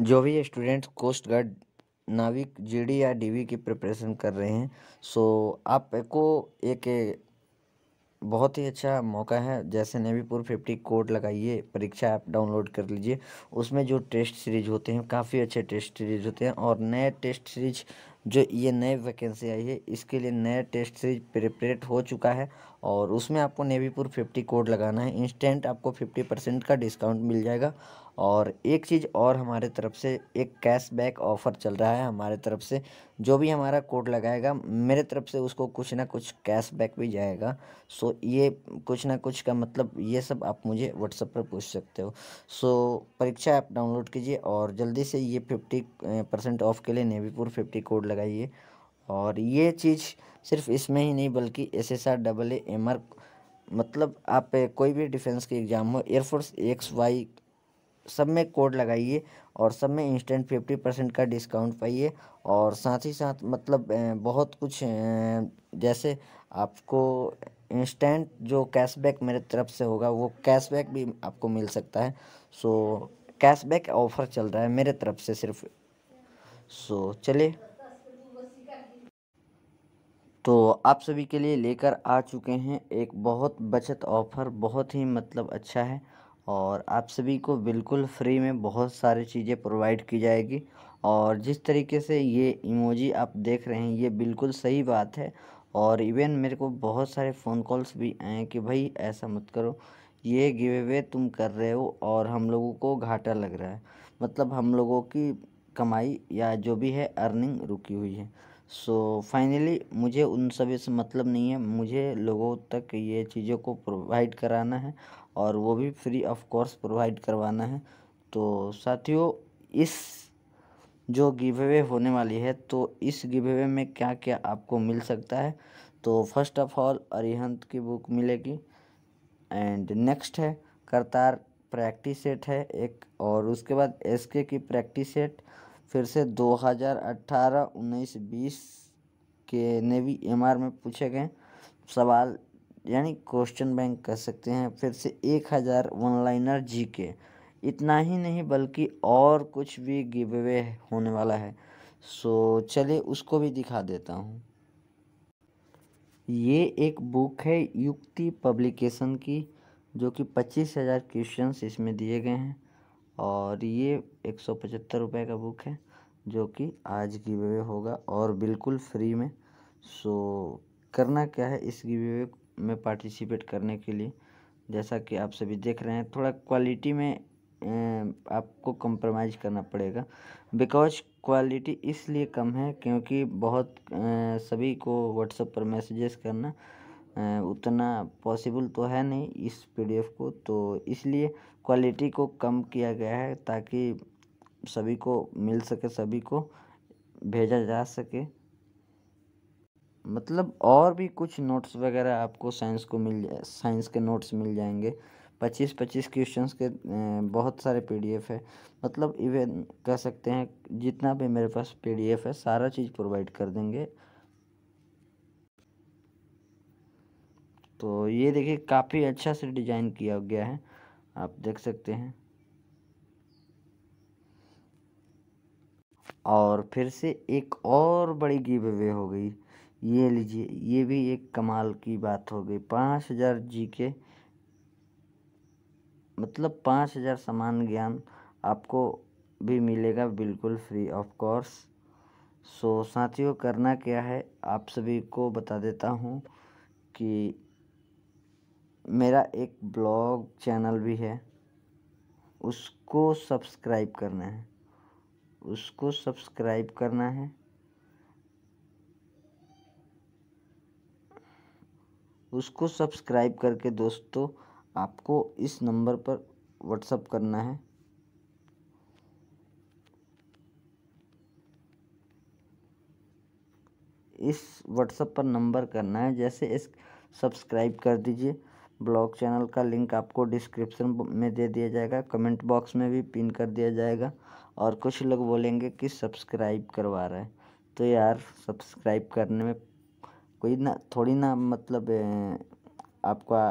जो भी students coast guard नाविक जीडी या डीवी की प्रिपरेशन कर रहे हैं सो आप को एक बहुत ही अच्छा मौका है जैसे नेवीपुर फिफ्टी कोड लगाइए परीक्षा ऐप डाउनलोड कर लीजिए उसमें जो टेस्ट सीरीज होते हैं काफ़ी अच्छे टेस्ट सीरीज होते हैं और नए टेस्ट सीरीज जो ये नए वैकेंसी आई है इसके लिए नया टेस्ट सीरीज प्रिपरेट हो चुका है और उसमें आपको नेवीपुर फिफ्टी कोड लगाना है इंस्टेंट आपको फिफ्टी परसेंट का डिस्काउंट मिल जाएगा और एक चीज़ और हमारे तरफ से एक कैशबैक ऑफ़र चल रहा है हमारे तरफ से जो भी हमारा कोड लगाएगा मेरे तरफ से उसको कुछ ना कुछ कैशबैक भी जाएगा सो ये कुछ ना कुछ का मतलब ये सब आप मुझे व्हाट्सएप पर पूछ सकते हो सो परीक्षा ऐप डाउनलोड कीजिए और जल्दी से ये फिफ्टी परसेंट ऑफ़ के लिए नेवीपुर फिफ्टी कोड लगाइए और ये चीज़ सिर्फ इसमें ही नहीं बल्कि S S R double A M R मतलब आप कोई भी डिफेंस के एग्ज़ाम हो एयरफोर्स एक्स वाई सब में कोड लगाइए और सब में इंस्टेंट फिफ्टी परसेंट का डिस्काउंट पाइए और साथ ही साथ मतलब बहुत कुछ जैसे आपको इंस्टेंट जो कैशबैक मेरे तरफ से होगा वो कैशबैक भी आपको मिल सकता है सो कैशबैक ऑफ़र चल रहा है मेरे तरफ से सिर्फ सो चलिए तो आप सभी के लिए लेकर आ चुके हैं एक बहुत बचत ऑफ़र बहुत ही मतलब अच्छा है और आप सभी को बिल्कुल फ्री में बहुत सारी चीज़ें प्रोवाइड की जाएगी और जिस तरीके से ये इमोजी आप देख रहे हैं ये बिल्कुल सही बात है और इवन मेरे को बहुत सारे फ़ोन कॉल्स भी आए कि भाई ऐसा मत करो ये गिव अवे तुम कर रहे हो और हम लोगों को घाटा लग रहा है मतलब हम लोगों की कमाई या जो भी है अर्निंग रुकी हुई है सो so, फाइनली मुझे उन सभी से मतलब नहीं है मुझे लोगों तक ये चीज़ों को प्रोवाइड कराना है और वो भी फ्री ऑफ कोर्स प्रोवाइड करवाना है तो साथियों इस जो गिवे होने वाली है तो इस गिवे में क्या क्या आपको मिल सकता है तो फर्स्ट ऑफ ऑल अरिहंत की बुक मिलेगी एंड नेक्स्ट है करतार प्रैक्टिस सेट है एक और उसके बाद एसके की प्रैक्टिस सेट फिर से 2018, 19, 20 के नेवी एमआर में पूछे गए सवाल यानी क्वेश्चन बैंक कर सकते हैं फिर से एक हज़ार वन लाइनर जी के इतना ही नहीं बल्कि और कुछ भी गिव अवे होने वाला है सो चलिए उसको भी दिखा देता हूँ ये एक बुक है युक्ति पब्लिकेशन की जो कि पच्चीस हज़ार क्वेश्चन इसमें दिए गए हैं और ये एक सौ पचहत्तर रुपये का बुक है जो कि आज गिवे होगा और बिल्कुल फ्री में सो करना क्या है इस गिवे में पार्टिसिपेट करने के लिए जैसा कि आप सभी देख रहे हैं थोड़ा क्वालिटी में आपको कंप्रोमाइज़ करना पड़ेगा बिकॉज क्वालिटी इसलिए कम है क्योंकि बहुत सभी को व्हाट्सएप पर मैसेजेस करना उतना पॉसिबल तो है नहीं इस पी डी एफ को तो इसलिए क्वालिटी को कम किया गया है ताकि सभी को मिल सके सभी को भेजा जा सके मतलब और भी कुछ नोट्स वगैरह आपको साइंस को मिल जाए साइंस के नोट्स मिल जाएंगे पच्चीस पच्चीस क्वेश्चंस के बहुत सारे पीडीएफ है मतलब इवन कह सकते हैं जितना भी मेरे पास पीडीएफ है सारा चीज़ प्रोवाइड कर देंगे तो ये देखिए काफ़ी अच्छा से डिज़ाइन किया गया है आप देख सकते हैं और फिर से एक और बड़ी गिव अवे हो गई ये लीजिए ये भी एक कमाल की बात हो गई पाँच हज़ार जी के मतलब पाँच हज़ार समान ज्ञान आपको भी मिलेगा बिल्कुल फ्री ऑफ कोर्स सो साथियों करना क्या है आप सभी को बता देता हूँ कि मेरा एक ब्लॉग चैनल भी है उसको सब्सक्राइब करना है उसको सब्सक्राइब करना है उसको सब्सक्राइब करके दोस्तों आपको इस नंबर पर व्हाट्सअप करना है इस व्हाट्सअप पर नंबर करना है जैसे इस सब्सक्राइब कर दीजिए ब्लॉग चैनल का लिंक आपको डिस्क्रिप्शन में दे दिया जाएगा कमेंट बॉक्स में भी पिन कर दिया जाएगा और कुछ लोग बोलेंगे कि सब्सक्राइब करवा रहा है तो यार सब्सक्राइब करने में कोई ना थोड़ी ना मतलब आपका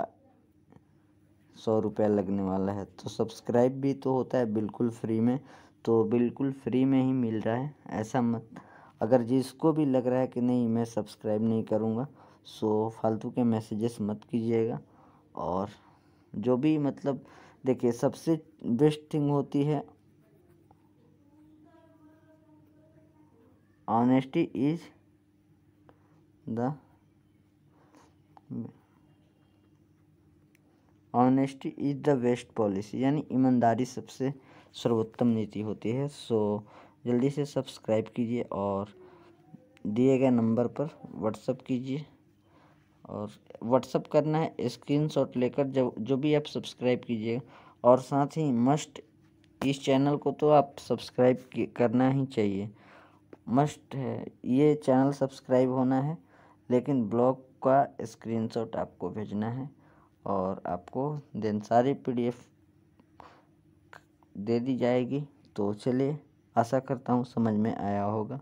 सौ रुपया लगने वाला है तो सब्सक्राइब भी तो होता है बिल्कुल फ्री में तो बिल्कुल फ्री में ही मिल रहा है ऐसा मत अगर जिसको भी लग रहा है कि नहीं मैं सब्सक्राइब नहीं करूँगा सो फालतू के मैसेजेस मत कीजिएगा और जो भी मतलब देखिए सबसे बेस्ट थिंग होती है honesty is the honesty is the best policy यानी ईमानदारी सबसे सर्वोत्तम नीति होती है सो जल्दी से सब्सक्राइब कीजिए और दिए गए नंबर पर व्हाट्सअप कीजिए और व्हाट्सअप करना है स्क्रीन शॉट लेकर जब जो भी आप सब्सक्राइब कीजिएगा और साथ ही मस्ट इस चैनल को तो आप सब्सक्राइब करना ही चाहिए मस्ट है ये चैनल सब्सक्राइब होना है लेकिन ब्लॉग का स्क्रीनशॉट आपको भेजना है और आपको देन सारी पीडीएफ दे दी जाएगी तो चलिए आशा करता हूँ समझ में आया होगा